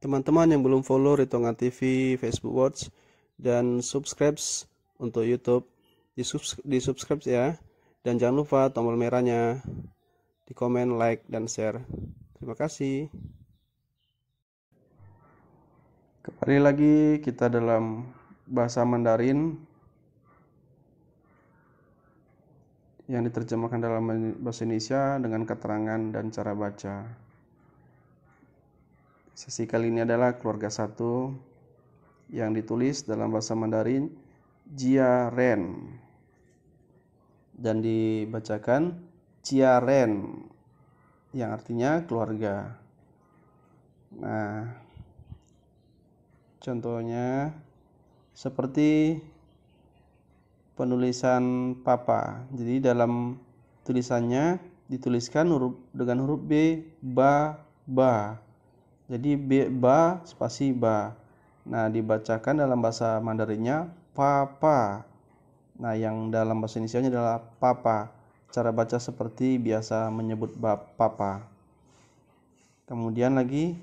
teman-teman yang belum follow Ritonga TV Facebook Watch dan subscribe untuk YouTube di, subscribe, di subscribe ya dan jangan lupa tombol merahnya di komen like dan share terima kasih kembali lagi kita dalam bahasa Mandarin yang diterjemahkan dalam bahasa Indonesia dengan keterangan dan cara baca. Sesi kali ini adalah keluarga satu yang ditulis dalam bahasa Mandarin Jia Ren dan dibacakan Jia Ren yang artinya keluarga. Nah, contohnya seperti penulisan papa. Jadi dalam tulisannya dituliskan huruf dengan huruf B ba ba. Jadi ba spasi ba. Nah, dibacakan dalam bahasa Mandarinnya papa. Nah, yang dalam bahasa Indonesia adalah papa. Cara baca seperti biasa menyebut ba papa. Kemudian lagi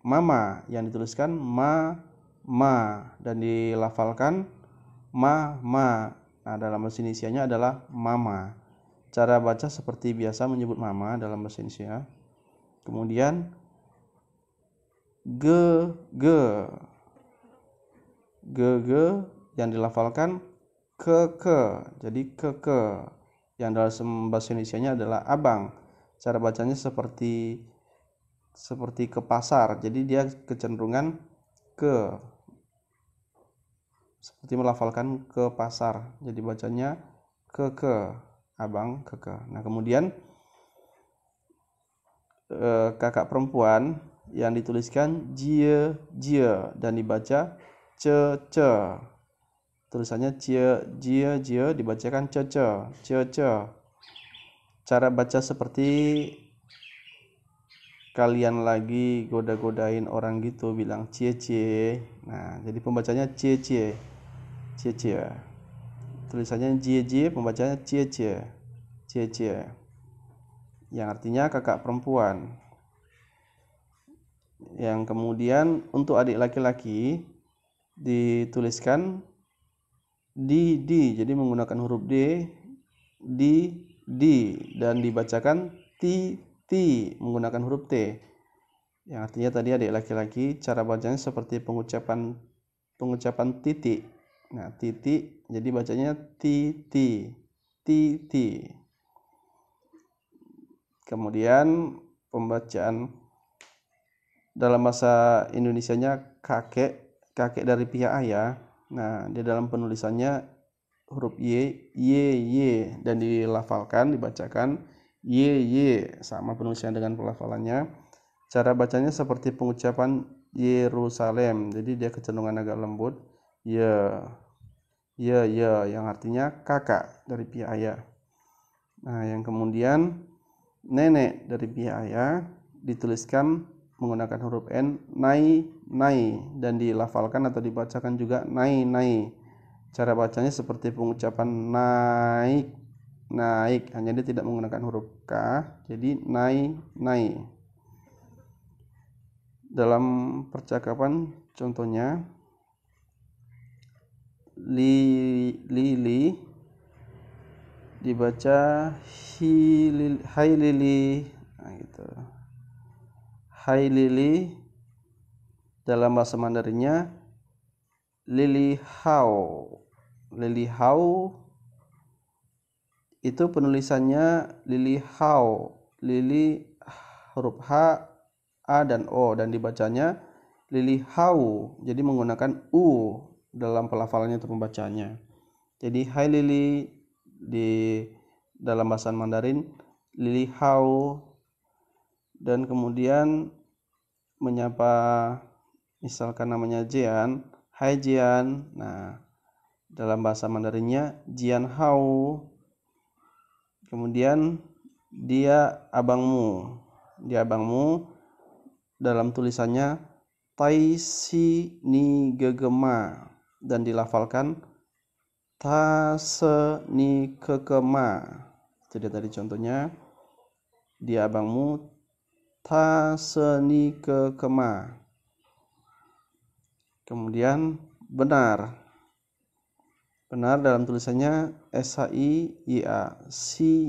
mama yang dituliskan ma ma dan dilafalkan ma ma. Nah, dalam bahasa Indonesia adalah mama. Cara baca seperti biasa menyebut mama dalam bahasa Indonesia. Kemudian ge ge ge ge yang dilafalkan ke ke jadi ke ke yang dalam bahasa Indonesia nya adalah abang cara bacanya seperti seperti ke pasar jadi dia kecenderungan ke seperti melafalkan ke pasar jadi bacanya ke ke abang ke ke nah kemudian eh, kakak perempuan yang dituliskan jie jie dan dibaca ce ce. Tulisannya jie jie jie dibacakan ce ce ce ce. Cara baca seperti kalian lagi goda-godain orang gitu bilang cie cie. Nah, jadi pembacanya cie cie. Cie cie. Tulisannya jie jie, pembacanya cie cie. Cie cie. Yang artinya kakak perempuan yang kemudian untuk adik laki-laki dituliskan di di jadi menggunakan huruf d di di dan dibacakan ti ti menggunakan huruf t yang artinya tadi adik laki-laki cara bacanya seperti pengucapan pengucapan titik nah titik jadi bacanya ti ti ti ti kemudian pembacaan dalam bahasa Indonesianya kakek kakek dari pihak ayah nah di dalam penulisannya huruf y y y dan dilafalkan dibacakan y y sama penulisan dengan pelafalannya cara bacanya seperti pengucapan Yerusalem jadi dia kecenderungan agak lembut ya ya ya yang artinya kakak dari pihak ayah nah yang kemudian nenek dari pihak ayah dituliskan menggunakan huruf N nai nai dan dilafalkan atau dibacakan juga nai nai cara bacanya seperti pengucapan naik naik hanya dia tidak menggunakan huruf K jadi nai nai dalam percakapan contohnya li lili dibaca hi lili hai lili nah, gitu Hai Lily, dalam bahasa Mandarinnya Lily Hao. Lily Hao itu penulisannya Lily Hao. Lily huruf H, A dan O dan dibacanya Lili Hau, Jadi menggunakan U dalam pelafalannya untuk membacanya. Jadi Hai Lili di dalam bahasa Mandarin Lili Hau dan kemudian menyapa misalkan namanya Jian, Hai Jian. Nah, dalam bahasa Mandarinnya Jian Hao. Kemudian dia abangmu. Dia abangmu dalam tulisannya Tai Si Ni Gegema dan dilafalkan Ta Se Ni Kekema. Jadi tadi contohnya. Dia abangmu ta ke Kemah. kemudian benar benar dalam tulisannya S H I I A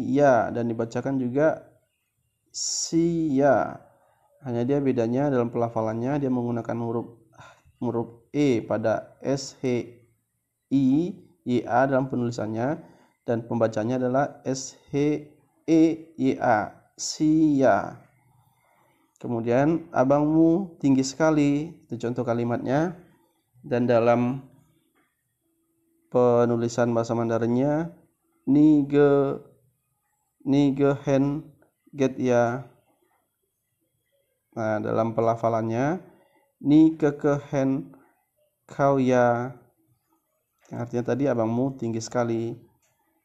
ya dan dibacakan juga ya hanya dia bedanya dalam pelafalannya dia menggunakan huruf huruf e pada s h i I a dalam penulisannya dan pembacanya adalah s h e I a -ya. Kemudian abangmu tinggi sekali, itu contoh kalimatnya. Dan dalam penulisan bahasa Mandarinnya, nige nige hen get ya. Nah, dalam pelafalannya, ni hen kau ya. artinya tadi abangmu tinggi sekali.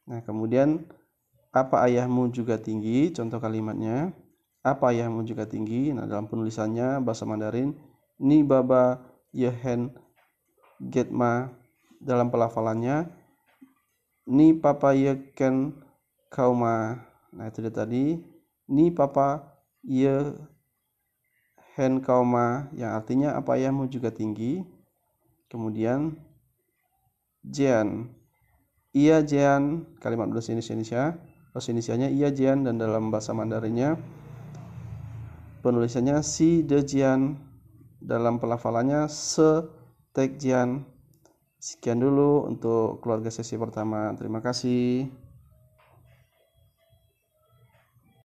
Nah, kemudian apa ayahmu juga tinggi? Contoh kalimatnya apa yang juga tinggi nah dalam penulisannya bahasa Mandarin ni baba yehen getma dalam pelafalannya ni papa yeken kauma nah itu dia tadi ni papa ye hen kauma yang artinya apa yang juga tinggi kemudian jian iya jian kalimat bahasa Indonesia bahasa nya iya jian dan dalam bahasa Mandarinnya penulisannya si dejian dalam pelafalannya se tekjian sekian dulu untuk keluarga sesi pertama terima kasih